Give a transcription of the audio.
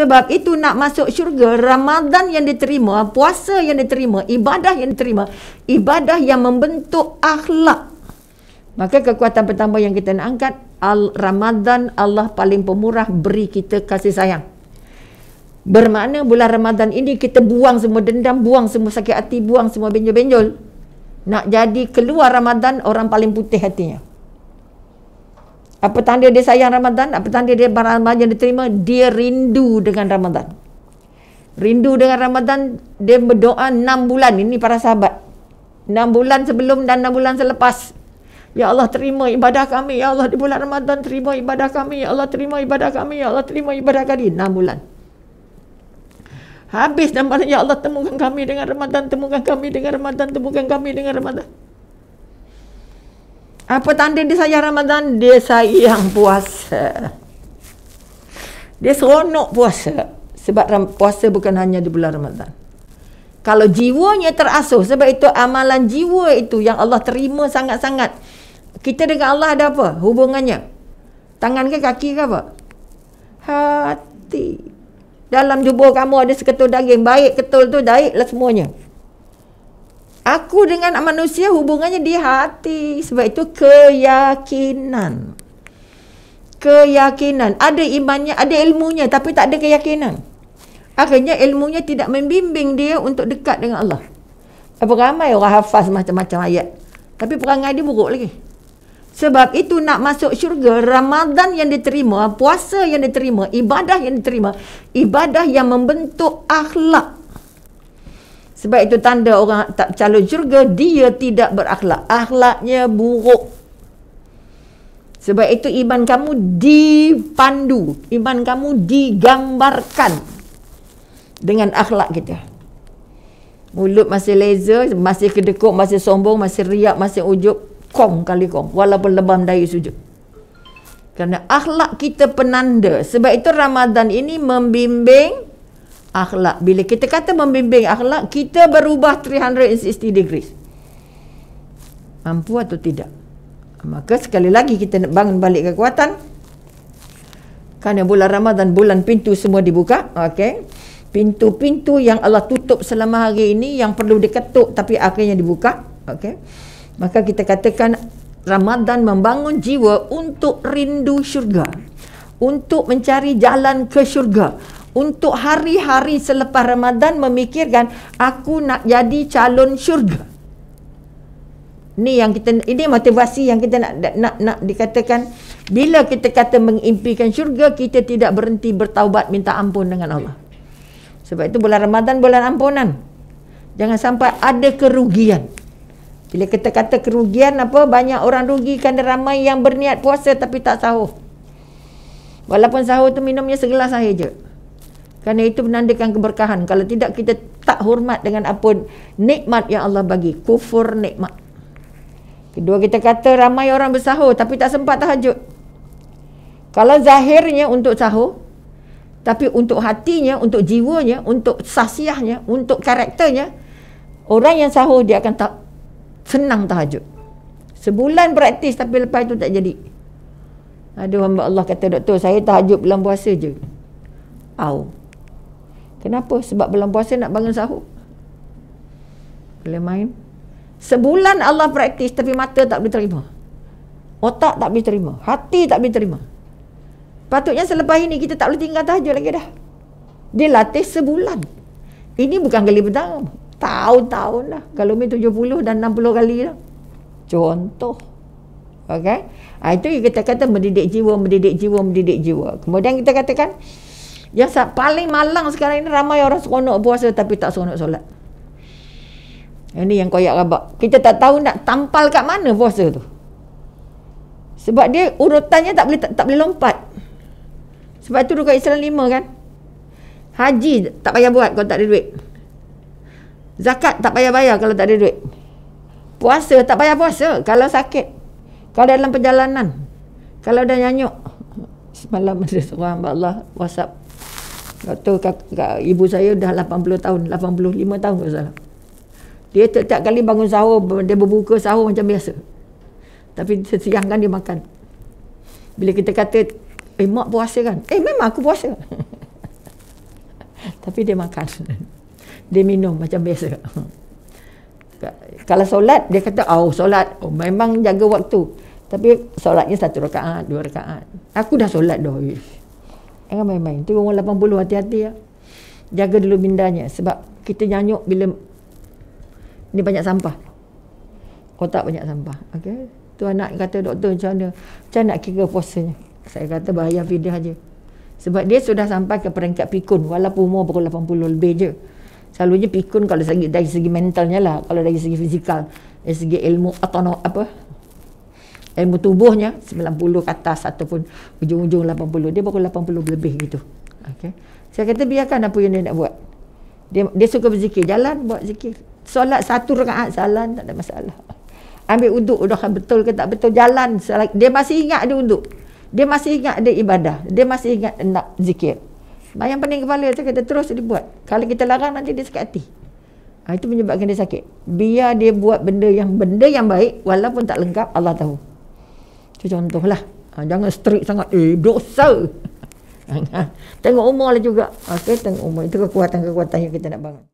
Sebab itu nak masuk syurga, Ramadhan yang diterima, puasa yang diterima, ibadah yang diterima, ibadah yang membentuk akhlak. Maka kekuatan pertama yang kita nak angkat, Al Ramadan Allah paling pemurah beri kita kasih sayang. Bermakna bulan Ramadhan ini kita buang semua dendam, buang semua sakit hati, buang semua benjol-benjol. Nak jadi keluar Ramadhan orang paling putih hatinya. Apa tanda dia sayang Ramadan? Apa tanda dia beramal yang diterima? Dia rindu dengan Ramadan. Rindu dengan Ramadan, dia berdoa 6 bulan. Ini para sahabat. 6 bulan sebelum dan 6 bulan selepas. Ya Allah terima ibadah kami. Ya Allah di bulan Ramadan terima ibadah kami. Ya Allah terima ibadah kami. Ya Allah terima ibadah kami. 6 bulan. Habis dan malam, Ya Allah temukan kami dengan Ramadan, temukan kami dengan Ramadan, temukan kami dengan Ramadan. Apa tanda dia sayang Ramadan? Dia sayang puasa. Dia seronok puasa. Sebab puasa bukan hanya di bulan Ramadan. Kalau jiwanya terasuh. Sebab itu amalan jiwa itu yang Allah terima sangat-sangat. Kita dengan Allah ada apa hubungannya? Tangan ke kaki ke apa? Hati. Dalam tubuh kamu ada seketul daging. Baik ketul tu, baiklah semuanya. Aku dengan manusia hubungannya di hati. Sebab itu keyakinan. Keyakinan. Ada imannya, ada ilmunya tapi tak ada keyakinan. Akhirnya ilmunya tidak membimbing dia untuk dekat dengan Allah. Apa ramai orang hafaz macam-macam ayat. Tapi perangai dia buruk lagi. Sebab itu nak masuk syurga, Ramadan yang diterima, puasa yang diterima, ibadah yang diterima, ibadah yang membentuk akhlak sebab itu tanda orang tak calon syurga, dia tidak berakhlak. Akhlaknya buruk. Sebab itu iman kamu dipandu. Iman kamu digambarkan dengan akhlak kita. Mulut masih laser, masih kedekuk, masih sombong, masih riak, masih ujuk. Kong kali kong. Walaupun lebam dayu sujud. Kerana akhlak kita penanda. Sebab itu Ramadan ini membimbing akhlak. Bila kita kata membimbing akhlak, kita berubah 360 degrees. Mampu atau tidak? Maka sekali lagi kita nak bangun balik kekuatan. Kerana bulan Ramadan, bulan pintu semua dibuka. Okay. Pintu-pintu yang Allah tutup selama hari ini yang perlu diketuk tapi akhirnya dibuka. Okay. Maka kita katakan Ramadan membangun jiwa untuk rindu syurga. Untuk mencari jalan ke syurga untuk hari-hari selepas Ramadan memikirkan aku nak jadi calon syurga. Ni yang kita ini motivasi yang kita nak nak nak dikatakan bila kita kata mengimpikan syurga kita tidak berhenti bertaubat minta ampun dengan Allah. Sebab itu bulan Ramadan bulan ampunan. Jangan sampai ada kerugian. Bila kita kata kerugian apa banyak orang rugi kan ramai yang berniat puasa tapi tak sahur. Walaupun sahur tu minumnya segelas sahaja. Kerana itu menandakan keberkahan. Kalau tidak kita tak hormat dengan apa nikmat yang Allah bagi. Kufur nikmat. Kedua kita kata ramai orang bersahur tapi tak sempat tahajud. Kalau zahirnya untuk sahur, tapi untuk hatinya, untuk jiwanya, untuk sasiahnya, untuk karakternya, orang yang sahur dia akan tak senang tahajud. Sebulan praktis tapi lepas itu tak jadi. Ada hamba Allah kata, Doktor, saya tahajud bulan puasa je. Au. Oh. Kenapa? Sebab belum puasa nak bangun sahur. Boleh main. Sebulan Allah praktis tapi mata tak boleh terima. Otak tak boleh terima. Hati tak boleh terima. Patutnya selepas ini kita tak boleh tinggal tahajud lagi dah. Dia latih sebulan. Ini bukan kali pertama. Tahun-tahun dah. Kalau ni 70 dan 60 kali lah Contoh. Okay. Ha, ah, itu kita kata mendidik jiwa, mendidik jiwa, mendidik jiwa. Kemudian kita katakan, yang paling malang sekarang ini ramai orang seronok puasa tapi tak seronok solat. Ini yang koyak rabak. Kita tak tahu nak tampal kat mana puasa tu. Sebab dia urutannya tak boleh tak, tak boleh lompat. Sebab tu rukun Islam lima kan. Haji tak payah buat kalau tak ada duit. Zakat tak payah bayar kalau tak ada duit. Puasa tak payah puasa kalau sakit. Kalau dalam perjalanan. Kalau dah nyanyuk. Semalam ada seorang Allah WhatsApp Doktor kak, ibu saya dah 80 tahun, 85 tahun kalau salah. Dia setiap kali bangun sahur, dia berbuka sahur macam biasa. Tapi siang kan dia makan. Bila kita kata, eh mak puasa kan? Eh memang aku puasa. Tapi dia makan. Dia minum macam biasa. Kalau solat, dia kata, oh solat. Oh, memang jaga waktu. Tapi solatnya satu rakaat, dua rakaat. Aku dah solat dah. Eh. Jangan main-main. tu orang 80 hati-hati ya. Jaga dulu mindanya. Sebab kita nyanyuk bila ni banyak sampah. Kotak banyak sampah. Okay. Tu anak kata doktor macam mana? Macam nak kira puasanya? Saya kata bahaya fidah je. Sebab dia sudah sampai ke peringkat pikun. Walaupun umur pukul 80 lebih je. Selalunya pikun kalau dari segi, dari segi mentalnya lah. Kalau dari segi fizikal. Dari segi ilmu atau apa ilmu tubuhnya 90 ke atas ataupun ujung-ujung 80 dia baru 80 lebih gitu Okay, saya kata biarkan apa yang dia nak buat dia dia suka berzikir jalan buat zikir solat satu rakaat jalan tak ada masalah ambil wuduk udah kan betul ke tak betul jalan dia masih ingat dia wuduk dia masih ingat dia ibadah dia masih ingat nak zikir Bayang pening kepala saya kata terus dia buat kalau kita larang nanti dia sakit hati ha, itu menyebabkan dia sakit biar dia buat benda yang benda yang baik walaupun tak lengkap Allah tahu itu contohlah. Ha, jangan strict sangat. Eh, dosa. tengok umur lah juga. Ah, okay, tengok umur. Itu kekuatan-kekuatan yang kita nak bangun.